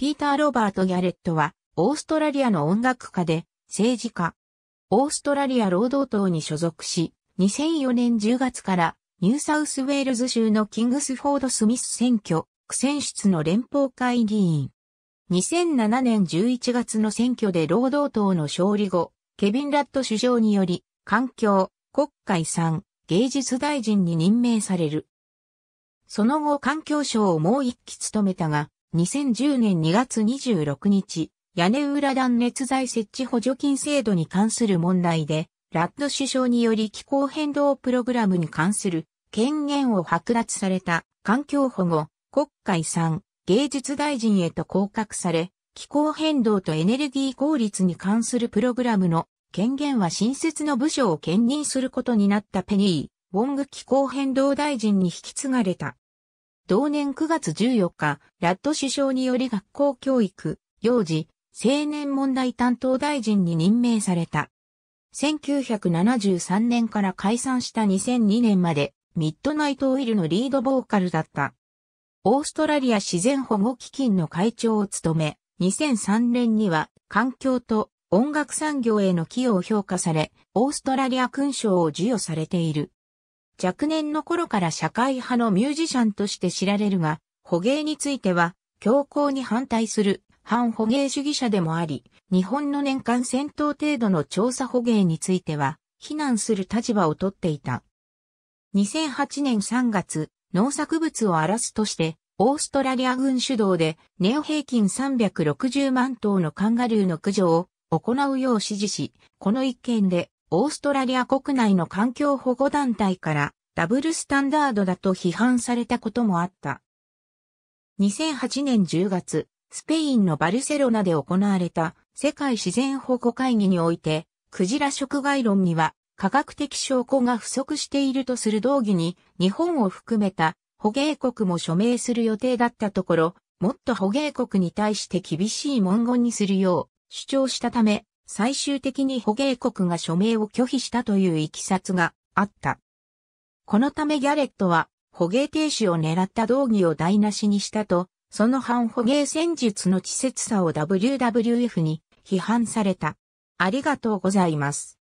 ピーター・ロバート・ギャレットは、オーストラリアの音楽家で、政治家。オーストラリア労働党に所属し、2004年10月からニューサウスウェールズ州のキングスフォード・スミス選挙、苦戦出の連邦会議員。2007年11月の選挙で労働党の勝利後、ケビン・ラット首相により、環境、国会産、芸術大臣に任命される。その後環境省をもう一期務めたが、2010年2月26日、屋根裏断熱材設置補助金制度に関する問題で、ラッド首相により気候変動プログラムに関する権限を剥奪された環境保護、国会産、芸術大臣へと降格され、気候変動とエネルギー効率に関するプログラムの権限は新設の部署を兼任することになったペニー、ウォング気候変動大臣に引き継がれた。同年9月14日、ラッド首相により学校教育、幼児、青年問題担当大臣に任命された。1973年から解散した2002年まで、ミッドナイトオイルのリードボーカルだった。オーストラリア自然保護基金の会長を務め、2003年には環境と音楽産業への寄与を評価され、オーストラリア勲章を授与されている。若年の頃から社会派のミュージシャンとして知られるが、捕鯨については、強硬に反対する反捕鯨主義者でもあり、日本の年間戦闘程度の調査捕鯨については、非難する立場をとっていた。2008年3月、農作物を荒らすとして、オーストラリア軍主導で、ネオ平均360万頭のカンガルーの駆除を行うよう指示し、この一件でオーストラリア国内の環境保護団体からダブルスタンダードだと批判されたこともあった。2008年10月、スペインのバルセロナで行われた世界自然保護会議において、クジラ食害論には科学的証拠が不足しているとする動議に日本を含めた捕鯨国も署名する予定だったところ、もっと捕鯨国に対して厳しい文言にするよう主張したため、最終的に捕鯨国が署名を拒否したといういきさつがあった。このためギャレットは捕鯨停止を狙った道義を台無しにしたと、その反捕鯨戦術の稚拙さを WWF に批判された。ありがとうございます。